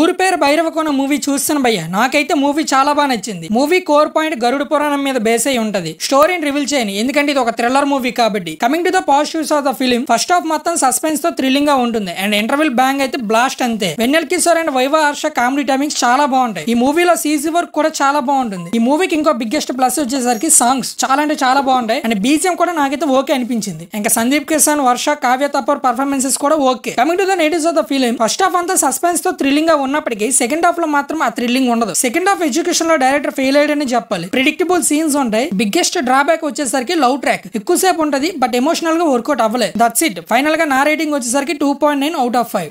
ఊరు పేరు భైరవ కొన మూవీ చూస్తున్న భయ్య నాకైతే మూవీ చాలా బాగా నచ్చింది మూవీ కోర్ పాయింట్ గరుడు పురాణం మీద బేస్ అయి ఉంటది స్టోరీని రివీల్ చేయని ఎందుకంటే ఇది ఒక థ్రిల్లర్ మూవీ కాబట్టి coming to the positives of the film first half మొత్తం సస్పెన్స్ తో థ్రిల్లింగ్ గా ఉంటుంది అండ్ ఇంటర్వెల్ బ్యాంగ్ అయితే బ్లాస్ట్ అంతే Vennela Kishore and Viva Harsha comedy timings చాలా బాగుంటాయి ఈ మూవీలో సీజీ వర్క్ కూడా చాలా బాగుంటుంది ఈ మూవీకి ఇంకో బిగ్గెస్ట్ ప్లస్ వచ్చేసరికి సాంగ్స్ చాలా అంటే చాలా బాగుంటాయి అండ్ బీజియం కూడా నాకైతే ఓకే అనిపించింది ఇంకా సందీప్ కిషన్ వర్ష కావ్య తప్పర్ పర్ఫార్మెన్సెస్ కూడా okay coming to the negatives of the film first half అంతా సస్పెన్స్ తో థ్రిల్లింగ్ గా ఉన్నప్పటికీ సెకండ్ హాఫ్ లో మాత్రం ఆ థ్రిల్లింగ్ ఉండదు సెకండ్ హాఫ్ ఎడ్యుకేషన్ లో డైరెక్టర్ ఫెయిల్ అయ్యాడని చెప్పాలి ప్రిడిక్టబుల్ సీన్స్ ఉంటాయి బిగ్గెస్ట్ డ్రాబ్యాక్ వచ్చేసరికి లవ్ ట్రాక్ ఎక్కువసేపు ఉంటది బట్ ఎమోషనల్ గా వర్కౌట్ అవ్వలేదు దట్స్ ఇట్ ఫైనల్ గా నా రేటింగ్ వచ్చేసరికి two point nine out of five